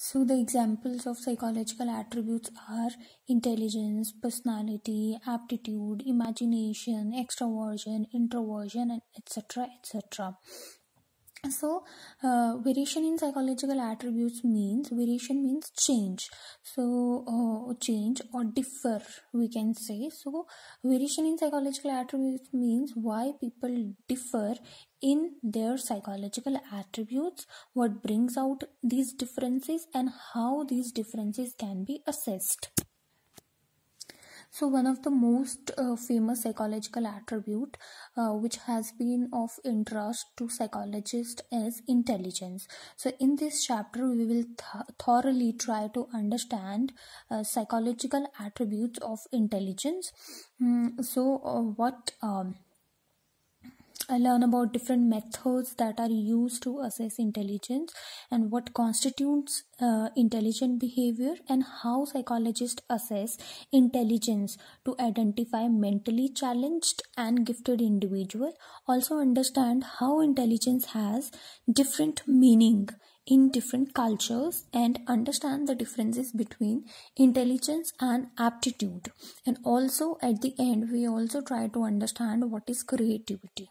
So, the examples of psychological attributes are intelligence, personality, aptitude, imagination, extroversion, introversion, etc. etc so uh, variation in psychological attributes means variation means change so uh, change or differ we can say so variation in psychological attributes means why people differ in their psychological attributes what brings out these differences and how these differences can be assessed so one of the most uh, famous psychological attribute uh, which has been of interest to psychologists is intelligence so in this chapter we will th- thoroughly try to understand uh, psychological attributes of intelligence mm, so uh, what um, I learn about different methods that are used to assess intelligence and what constitutes uh, intelligent behavior and how psychologists assess intelligence to identify mentally challenged and gifted individual also understand how intelligence has different meaning in different cultures and understand the differences between intelligence and aptitude and also at the end we also try to understand what is creativity